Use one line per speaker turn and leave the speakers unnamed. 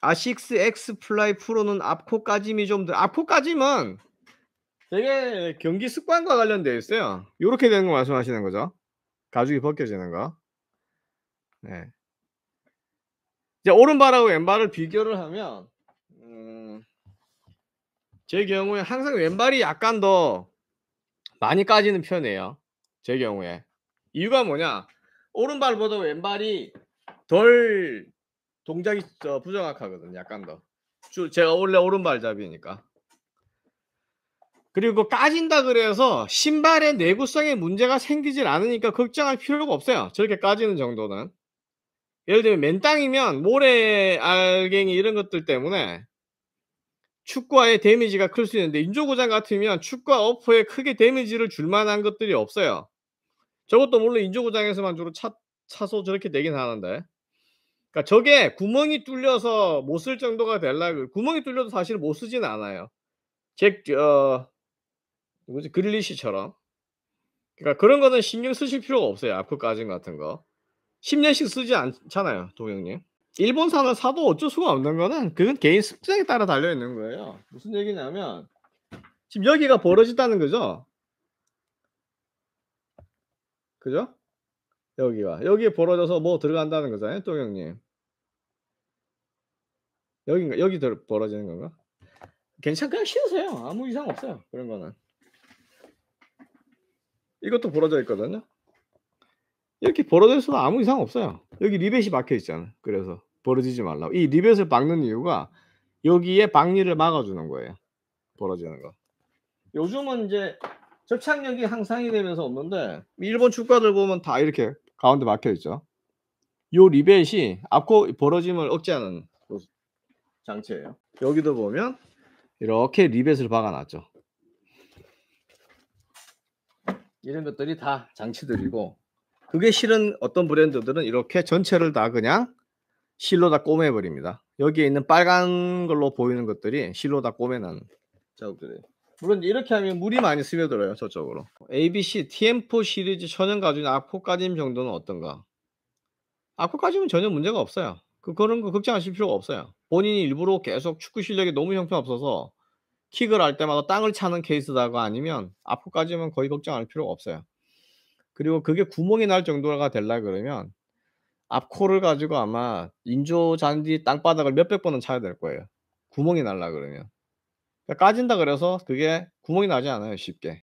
아식스 X 플라이 프로는 앞코까짐이 좀 더, 앞코까짐은 되게 경기 습관과 관련되어 있어요. 이렇게 되는 거 말씀하시는 거죠. 가죽이 벗겨지는 거. 네. 이제 오른발하고 왼발을 비교를 하면, 음, 제 경우에 항상 왼발이 약간 더 많이 까지는 편이에요. 제 경우에. 이유가 뭐냐? 오른발보다 왼발이 덜 동작이 저 어, 부정확하거든 약간 더. 주, 제가 원래 오른발잡이니까. 그리고 까진다 그래서 신발의 내구성에 문제가 생기질 않으니까 걱정할 필요가 없어요. 저렇게 까지는 정도는. 예를 들면 맨땅이면 모래 알갱이 이런 것들 때문에 축구화에 데미지가 클 수 있는데 인조고장 같으면 축구화 어퍼에 크게 데미지를 줄 만한 것들이 없어요. 저것도 물론 인조고장에서만 주로 차, 차소 저렇게 되긴 하는데 그러니까 저게 구멍이 뚫려서 못 쓸 정도가 될라고 구멍이 뚫려도 사실 못 쓰진 않아요. 잭, 어, 뭐지, 그릴리시처럼. 그러니까 그런 거는 신경 쓰실 필요가 없어요. 아쿠까진 같은 거. 10년씩 쓰지 않잖아요, 동영님. 일본산을 사도 어쩔 수가 없는 거는 그건 개인 습성에 따라 달려 있는 거예요. 무슨 얘기냐면 지금 여기가 벌어진다는 거죠. 그죠? 여기가 여기에 벌어져서 뭐 들어간다는 거잖아요, 또 형님. 여기가 여기 들 벌어지는 건가? 괜찮 그냥 쉬으세요. 아무 이상 없어요. 그런 거는. 이것도 벌어져 있거든요. 이렇게 벌어져 있어도 아무 이상 없어요. 여기 리벳이 막혀 있잖아. 그래서 벌어지지 말라고. 이 리벳을 막는 이유가 여기에 박리를 막아주는 거예요. 벌어지는 거. 요즘은 이제 접착력이 향상이 되면서 없는데 일본 주가들 보면 다 이렇게 가운데 막혀 있죠. 요 리벳이 앞코 벌어짐을 억제하는 장치예요. 여기도 보면 이렇게 리벳을 박아놨죠. 이런 것들이 다 장치들이고 그게 실은 어떤 브랜드들은 이렇게 전체를 다 그냥 실로 다 꼬매버립니다. 여기에 있는 빨간 걸로 보이는 것들이 실로 다 꼬매는 작업들이에요. 물론 이렇게 하면 물이 많이 스며들어요 저쪽으로 ABC TM4 시리즈 천연 가죽인 아코까짐 정도는 어떤가 아코까짐은 전혀 문제가 없어요 그, 그런 거 걱정하실 필요가 없어요 본인이 일부러 계속 축구 실력이 너무 형편없어서 킥을 할 때마다 땅을 차는 케이스다가 아니면 아코까짐은 거의 걱정할 필요가 없어요 그리고 그게 구멍이 날 정도가 될라 그러면 앞코를 가지고 아마 인조 잔디 땅바닥을 몇백 번은 차야 될 거예요 구멍이 날라 그러면 까진다 그래서 그게 구멍이 나지 않아요 쉽게